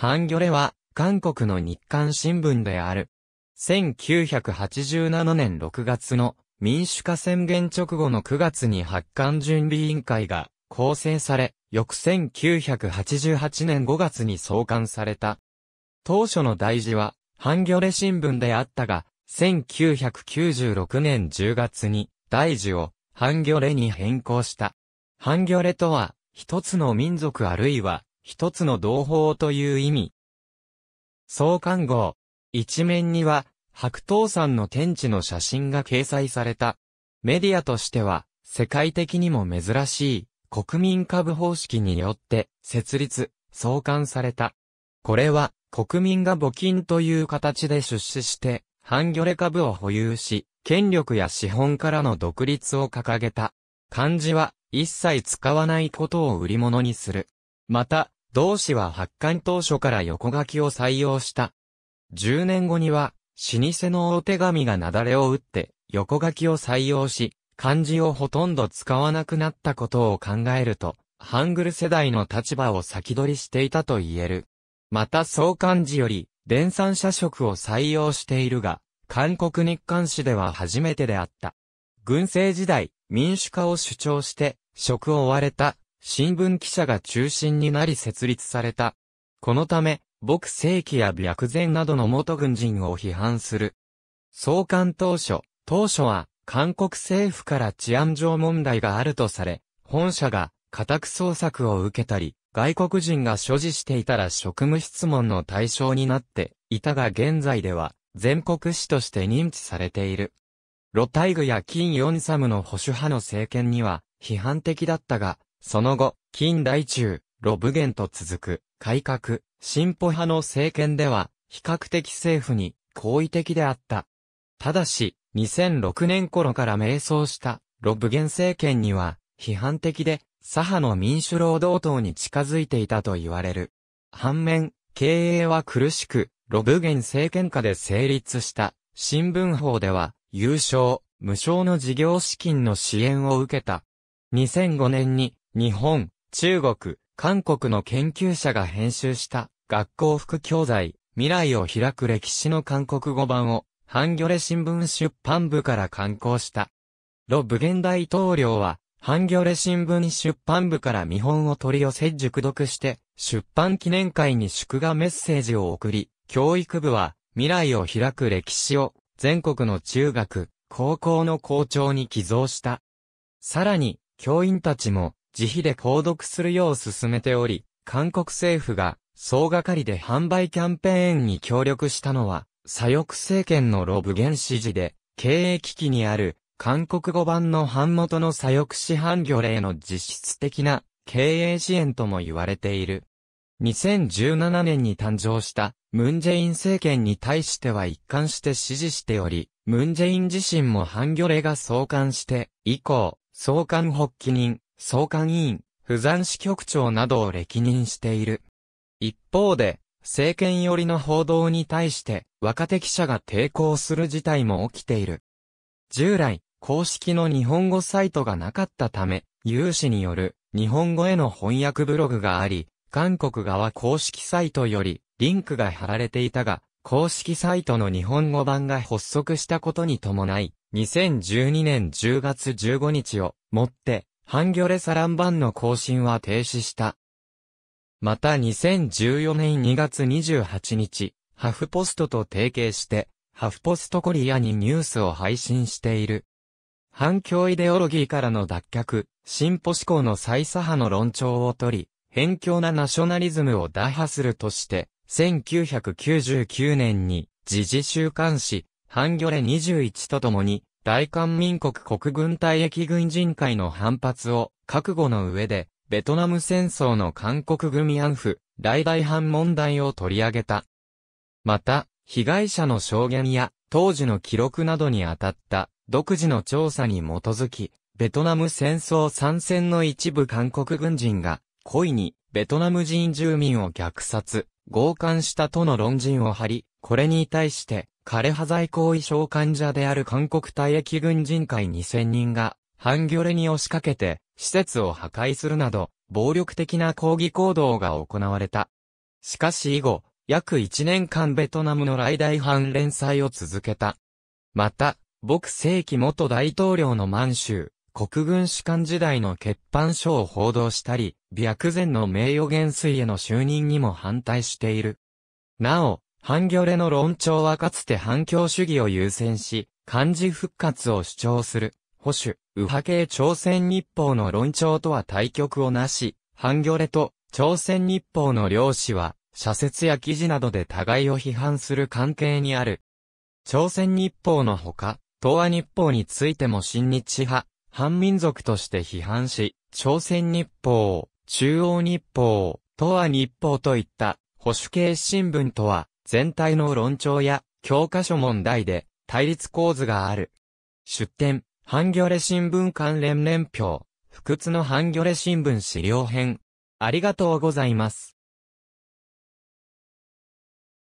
ハンギョレは、韓国の日刊新聞である。1987年6月の民主化宣言直後の9月に発刊準備委員会が構成され、翌1988年5月に創刊された。当初の大事は、ハンギョレ新聞であったが、1996年10月に大事をハンギョレに変更した。ハンギョレとは、一つの民族あるいは一つの同胞という意味。創刊号。一面には、白桃山の天地の写真が掲載された。メディアとしては、世界的にも珍しい、国民株方式によって、設立、創刊された。これは、国民が募金という形で出資して、ハンギョレ株を保有し、権力や資本からの独立を掲げた。漢字は、一切使わないことを売り物にする。また、同氏は発刊当初から横書きを採用した。10年後には、老舗の大手紙が雪崩を打って、横書きを採用し、漢字をほとんど使わなくなったことを考えると、ハングル世代の立場を先取りしていたと言える。また総漢字より、電産社色を採用しているが、韓国日刊誌では初めてであった。軍政時代、民主化を主張して、職を追われた新聞記者が中心になり設立された。このため、牧世紀や白前などの元軍人を批判する。創刊当初、当初は、韓国政府から治安上問題があるとされ、本社が家宅捜索を受けたり、外国人が所持していたら職務質問の対象になっていたが現在では全国史として認知されている。ロタイグや金ヨンサムの保守派の政権には批判的だったが、その後、近代中、ロブゲンと続く、改革、進歩派の政権では、比較的政府に、好意的であった。ただし、2006年頃から迷走した、ロブゲン政権には、批判的で、左派の民主労働党に近づいていたと言われる。反面、経営は苦しく、ロブゲン政権下で成立した、新聞法では、優勝、無償の事業資金の支援を受けた。2005年に日本、中国、韓国の研究者が編集した学校副教材、未来を開く歴史の韓国語版を、ハンギョレ新聞出版部から刊行した。ロ・ブゲン大統領は、ハンギョレ新聞出版部から見本を取り寄せ熟読して、出版記念会に祝賀メッセージを送り、教育部は、未来を開く歴史を、全国の中学、高校の校長に寄贈した。さらに、教員たちも、自費で購読するよう進めており、韓国政府が総がかりで販売キャンペーンに協力したのは、左翼政権のロブゲン支持で、経営危機にある韓国語版の版元の左翼市販魚令の実質的な経営支援とも言われている。2017年に誕生したムンジェイン政権に対しては一貫して支持しており、ムンジェイン自身もハンギョレが創刊して、以降、創刊発起人、総監委員、不山支局長などを歴任している。一方で、政権寄りの報道に対して若手記者が抵抗する事態も起きている。従来、公式の日本語サイトがなかったため、有志による日本語への翻訳ブログがあり、韓国側公式サイトよりリンクが貼られていたが、公式サイトの日本語版が発足したことに伴い、2012年10月15日をもってハンギョレサラン版の更新は停止した。また2014年2月28日、ハフポストと提携して、ハフポストコリアにニュースを配信している。反共イデオロギーからの脱却、進歩志向の再左派の論調を取り、偏境なナショナリズムを打破するとして、1999年に、時事週刊誌、ハンギョレ21とともに、大韓民国国軍隊役軍人会の反発を覚悟の上で、ベトナム戦争の韓国組安婦、大大反問題を取り上げた。また、被害者の証言や当時の記録などに当たった独自の調査に基づき、ベトナム戦争参戦の一部韓国軍人が、故意にベトナム人住民を虐殺、強姦したとの論陣を張り、これに対して、枯葉剤後遺症患者である韓国退役軍人会2000人が、ハンギョレに押しかけて、施設を破壊するなど、暴力的な抗議行動が行われた。しかし以後、約1年間ベトナムの来大反連載を続けた。また、僕世紀元大統領の満州、国軍士官時代の欠板書を報道したり、白前の名誉元帥への就任にも反対している。なお、ギ魚レの論調はかつて反共主義を優先し、漢字復活を主張する、保守、右派系朝鮮日報の論調とは対極をなし、ギ魚レと朝鮮日報の両氏は、社説や記事などで互いを批判する関係にある。朝鮮日報のほか、東亜日報についても新日派、反民族として批判し、朝鮮日報、中央日報、東亜日報といった保守系新聞とは全体の論調や教科書問題で対立構図がある。出典、ハンギョレ新聞関連年表、不屈のハンギョレ新聞資料編。ありがとうございます。